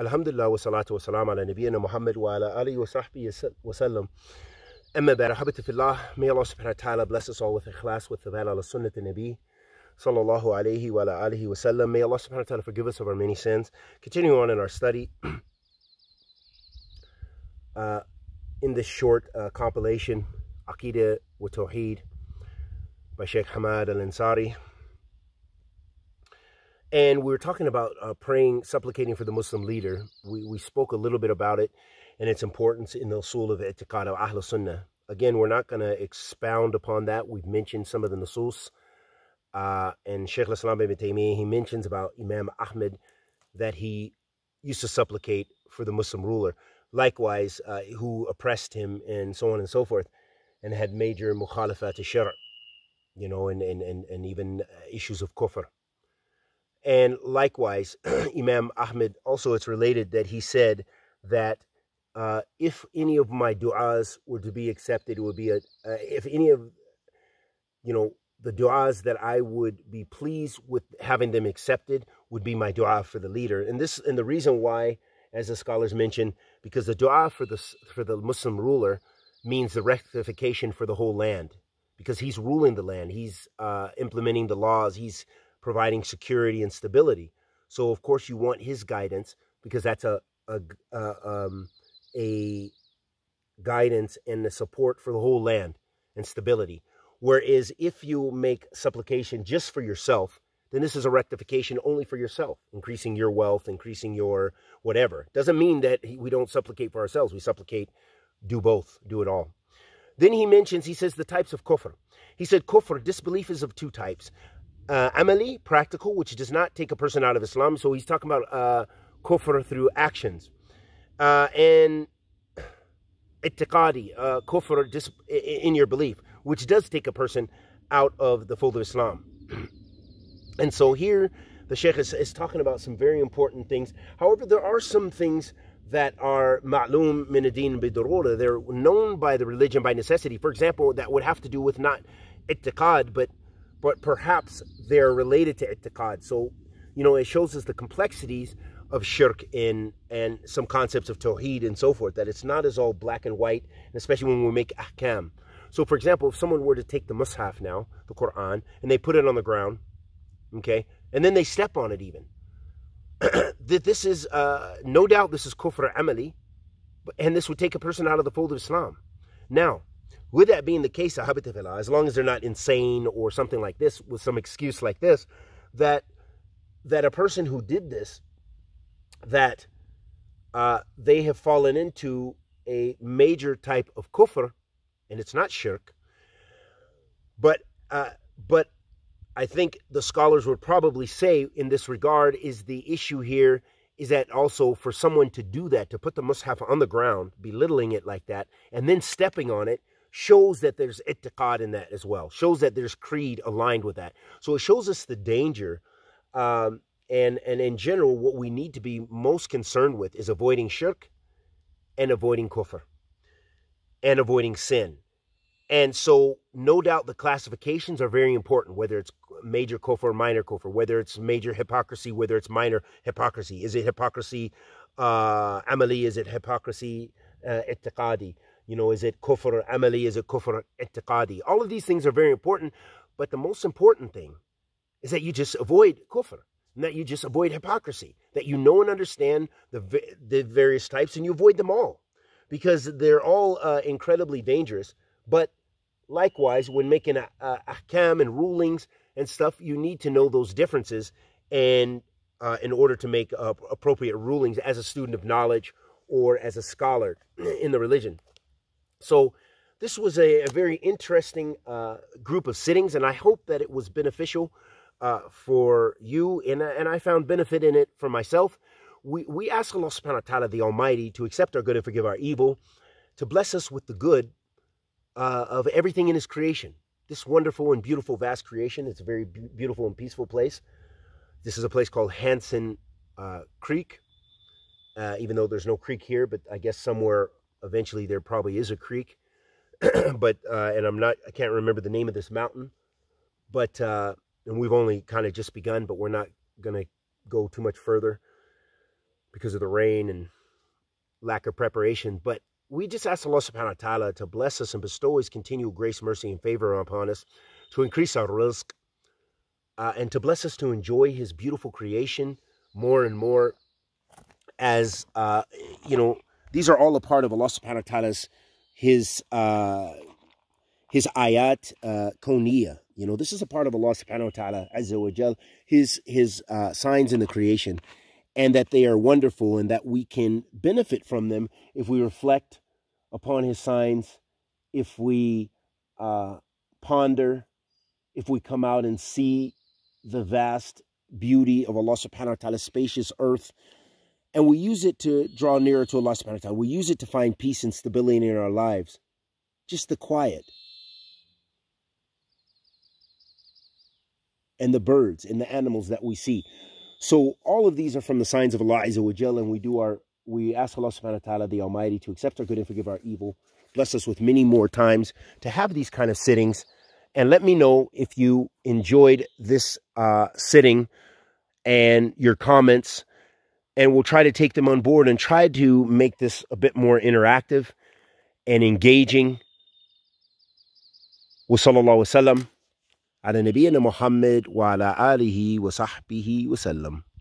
الحمد لله والصلاة والسلام على نبينا محمد وعلى آله وصحبه وسلم أما بعد أحبتي في الله may Allah subhanahu wa ta'ala bless us all with ikhlas with the على Sunnah النبي صلى الله عليه وعلى آله وسلم may Allah subhanahu wa ta'ala forgive us of our many sins continuing on in our study in this short compilation Aqidah wa Tawheed by Sheikh Hamad Al-Ansari And we were talking about uh, praying, supplicating for the Muslim leader. We, we spoke a little bit about it and its importance in the usul of itiqad of Ahl Sunnah. Again, we're not going to expound upon that. We've mentioned some of the nusus. Uh, and Sheikh Islam ibn Taymiyyah, he mentions about Imam Ahmed that he used to supplicate for the Muslim ruler, likewise, uh, who oppressed him and so on and so forth, and had major mukhalafa to shar', you know, and, and, and, and even issues of kufr. And likewise, Imam Ahmed, also it's related that he said that uh, if any of my du'as were to be accepted, it would be a, uh, if any of, you know, the du'as that I would be pleased with having them accepted would be my du'a for the leader. And this, and the reason why, as the scholars mention, because the du'a for the, for the Muslim ruler means the rectification for the whole land because he's ruling the land. He's uh, implementing the laws. He's providing security and stability. So of course you want his guidance because that's a a a, um, a guidance and the support for the whole land and stability. Whereas if you make supplication just for yourself, then this is a rectification only for yourself, increasing your wealth, increasing your whatever. Doesn't mean that we don't supplicate for ourselves. We supplicate, do both, do it all. Then he mentions, he says, the types of kufr. He said, kufr, disbelief is of two types uh, amali, practical, which does not take a person out of Islam. So he's talking about uh, kufr through actions. Uh, and ittiqadi, uh, kufr dis- in your belief, which does take a person out of the fold of Islam. and so here, the Sheikh is, is, talking about some very important things. However, there are some things that are ma'lum min adin bidurura. They're known by the religion by necessity. For example, that would have to do with not ittiqad, but but perhaps they're related to i'tiqad. So, you know, it shows us the complexities of shirk in and some concepts of tawheed and so forth, that it's not as all black and white, especially when we make ahkam. So, for example, if someone were to take the mushaf now, the Quran, and they put it on the ground, okay, and then they step on it even. this is, uh, no doubt, this is kufr amali, and this would take a person out of the fold of Islam. Now, with that being the case, as long as they're not insane or something like this, with some excuse like this, that that a person who did this, that uh, they have fallen into a major type of kufr, and it's not shirk. But uh, but I think the scholars would probably say in this regard is the issue here is that also for someone to do that, to put the mushaf on the ground, belittling it like that, and then stepping on it shows that there's itikad in that as well, shows that there's creed aligned with that. So it shows us the danger. Um, and, and in general, what we need to be most concerned with is avoiding shirk and avoiding kufr and avoiding sin. And so, no doubt, the classifications are very important, whether it's major kofar or minor kofar, whether it's major hypocrisy, whether it's minor hypocrisy. Is it hypocrisy uh, amali? Is it hypocrisy uh, itiqadi? You know, is it kufr amali? Is it kufr i'tiqadi? All of these things are very important. But the most important thing is that you just avoid kufr and that you just avoid hypocrisy, that you know and understand the, the various types and you avoid them all because they're all uh, incredibly dangerous. But likewise, when making a, a ahkam and rulings and stuff, you need to know those differences and uh, in order to make uh, appropriate rulings as a student of knowledge or as a scholar in the religion. So this was a, a very interesting uh, group of sittings, and I hope that it was beneficial uh, for you, and, and I found benefit in it for myself. We, we ask Allah subhanahu wa ta'ala, the Almighty, to accept our good and forgive our evil, to bless us with the good uh, of everything in His creation. This wonderful and beautiful, vast creation. It's a very beautiful and peaceful place. This is a place called Hanson uh, Creek, uh, even though there's no creek here, but I guess somewhere eventually there probably is a creek, but uh, and I'm not I can't remember the name of this mountain, but uh, and we've only kind of just begun, but we're not gonna go too much further because of the rain and lack of preparation. But we just ask Allah subhanahu wa ta'ala to bless us and bestow his continual grace, mercy, and favor upon us, to increase our risk uh, and to bless us to enjoy his beautiful creation more and more as, uh, you know, these are all a part of Allah subhanahu wa ta'ala's his uh, his ayat uh, koniya. You know, this is a part of Allah subhanahu wa ta'ala azza wa jal, his his uh, signs in the creation, and that they are wonderful and that we can benefit from them if we reflect upon his signs, if we uh, ponder, if we come out and see the vast beauty of Allah subhanahu wa ta'ala's spacious earth and we use it to draw nearer to Allah subhanahu wa ta'ala. We use it to find peace and stability in our lives. Just the quiet. And the birds and the animals that we see. So all of these are from the signs of Allah Azza wa Jal, and we do our we ask Allah subhanahu wa ta'ala the Almighty to accept our good and forgive our evil. Bless us with many more times to have these kind of sittings. And let me know if you enjoyed this uh, sitting and your comments and we'll try to take them on board and try to make this a bit more interactive and engaging. Wa sallallahu wa sallam ala nabiyyina Muhammad wa ala alihi wa sahbihi wa sallam.